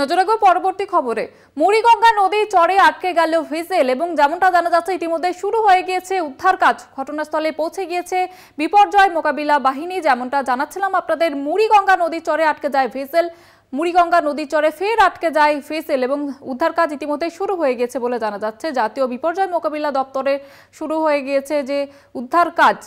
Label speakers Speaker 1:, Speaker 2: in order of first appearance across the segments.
Speaker 1: নজর রাখবো পরবর্তী খবরে মুড়িগঙ্গা নদীর চরে আটকে গেল ভিজেল এবং যেমনটা জানা যাচ্ছে ইতিমধ্যে শুরু হয়ে গিয়েছে উদ্ধার কাজ ঘটনাস্থলে পৌঁছে গিয়েছে বিপর্যয় মোকাবিলা বাহিনী যেমনটা জানাচ্ছিলাম আপনাদের মুড়িগঙ্গা নদীর চরে আটকে যায় ভিজেল মুড়িগঙ্গা নদীর চরে ফের আটকে যায় ফেসেল এবং উদ্ধার কাজ ইতিমধ্যে শুরু হয়ে গেছে বলে জানা যাচ্ছে জাতীয় বিপর্যয় মোকাবিলা দপ্তরে শুরু হয়ে গিয়েছে যে উদ্ধার কাজ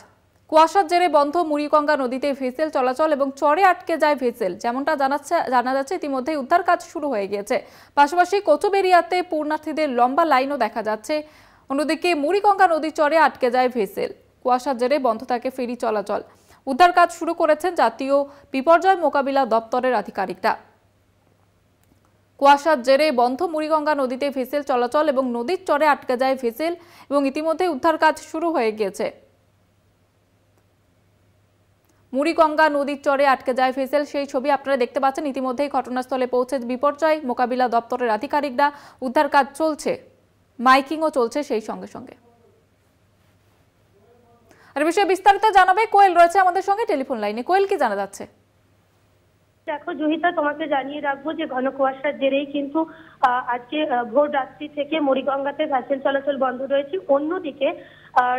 Speaker 1: কুয়াশার জেরে বন্ধ মুড়িগঙ্গা নদীতে ভেসেল চলাচল এবং চরে আটকে যায় ভেসেল যেমনটা জানাচ্ছে জানা যাচ্ছে ইতিমধ্যেই উদ্ধার কাজ শুরু হয়ে গিয়েছে পাশাপাশি কচুবেরিয়াতে পূর্ণার্থীদের লম্বা লাইনও দেখা যাচ্ছে অন্যদিকে মুড়িগঙ্গা নদী চরে আটকে যায় ভেসেল কুয়াশার জেরে বন্ধ থাকে ফেরি চলাচল উদ্ধার কাজ শুরু করেছেন জাতীয় বিপর্যয় মোকাবিলা দপ্তরের আধিকারিকরা কুয়াশার জেরে বন্ধ মুড়িগঙ্গা নদীতে ভেসেল চলাচল এবং নদীর চরে আটকে যায় ভেসেল এবং ইতিমধ্যে উদ্ধার কাজ শুরু হয়ে গিয়েছে মুড়িগঙ্গা নদীর চরে আটকে যায় ফেসেল সেই ছবি আপনারা দেখতে পাচ্ছেন ইতিমধ্যেই ঘটনাস্থলে পৌঁছে বিপর্যয় মোকাবিলা দপ্তরের আধিকারিকরা উদ্ধার কাজ চলছে মাইকিংও চলছে সেই সঙ্গে সঙ্গে আর বিষয়ে বিস্তারিত জানাবে কোয়েল রয়েছে আমাদের সঙ্গে টেলিফোন লাইনে কোয়েল কি জানা যাচ্ছে দেখো জহিতা তোমাকে
Speaker 2: জানিয়ে রাখবো যে ঘন কুয়াশার জেরেই কিন্তু আজকে ভোর রাত্রি থেকে মরিগঙ্গাতে ভ্যাসেল চলাচল বন্ধ রয়েছে অন্যদিকে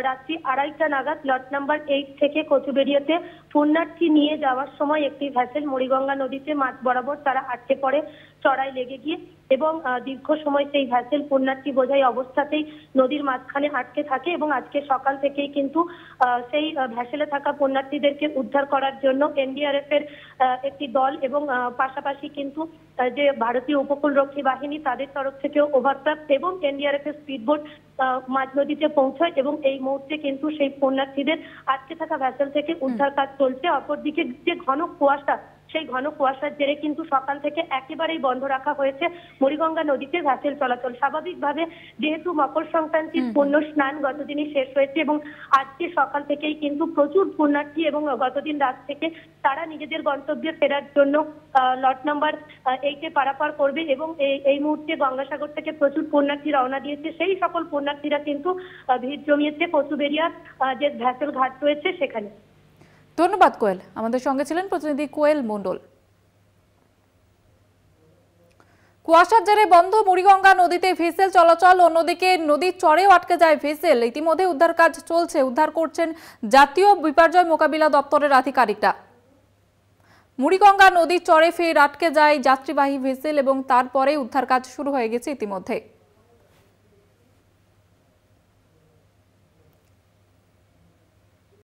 Speaker 2: রাত্রি আড়াইটা নাগাদ লট নাম্বার এইট থেকে কচুবেড়িয়াতে পুণ্যার্থী নিয়ে যাওয়ার সময় একটি ভ্যাসেল মুড়িগঙ্গা নদীতে মাছ বরাবর তারা আটকে পড়ে চড়াই লেগে গিয়ে এবং দীর্ঘ সময় সেই ভ্যাসেল পুণ্যার্থী বোঝাই অবস্থাতেই নদীর মাঝখানে আটকে থাকে এবং আজকে সকাল থেকেই কিন্তু সেই ভ্যাসেলে থাকা পুণ্যার্থীদেরকে উদ্ধার করার জন্য এনডিআরএফ এর একটি দল এবং পাশাপাশি কিন্তু যে ভারতীয় উপকূলরক্ষী বাহিনী তাদের তরফ থেকেও ওভারক্রাফ্ট এবং এনডিআরএফ এর স্পিডবোট মাঝ নদীতে পৌঁছায় এবং এই মুহূর্তে কিন্তু সেই পুণ্যার্থীদের আটকে থাকা ভ্যাসেল থেকে উদ্ধার কাজ চলছে অপরদিকে যে ঘন কুয়াশা সেই ঘন কুয়াশার জেরে কিন্তু সকাল থেকে একেবারেই বন্ধ রাখা হয়েছে মুড়িগঙ্গা নদীতে ভ্যাসেল চলাচল স্বাভাবিকভাবে যেহেতু মকর সংক্রান্তির পূর্ণ স্নান গতদিনই শেষ হয়েছে এবং আজকে সকাল থেকেই কিন্তু প্রচুর পুণ্যার্থী এবং গতদিন রাত থেকে তারা নিজেদের গন্তব্যে ফেরার জন্য লট নাম্বার এইটে পারাপার করবে এবং এই মুহূর্তে গঙ্গাসাগর থেকে প্রচুর পুণ্যার্থী রওনা দিয়েছে সেই সকল পুণ্যার্থীরা কিন্তু ভিড় জমিয়েছে কচুবেরিয়ার যে ভ্যাসেল ঘাট রয়েছে সেখানে
Speaker 1: ধন্যবাদ কোয়েল আমাদের সঙ্গে ছিলেন প্রতিনিধি কোয়েল মণ্ডল কুয়াশার জেরে বন্ধ মুড়িগঙ্গা নদীতে ভেসেল চলাচল অন্যদিকে নদীর চরেও আটকে যায় ভেসেল ইতিমধ্যে উদ্ধার কাজ চলছে উদ্ধার করছেন জাতীয় বিপর্যয় মোকাবিলা দপ্তরের আধিকারিকরা মুড়িগঙ্গা নদীর চরে ফের আটকে যায় যাত্রীবাহী ভেসেল এবং তারপরে উদ্ধার কাজ শুরু হয়ে গেছে ইতিমধ্যে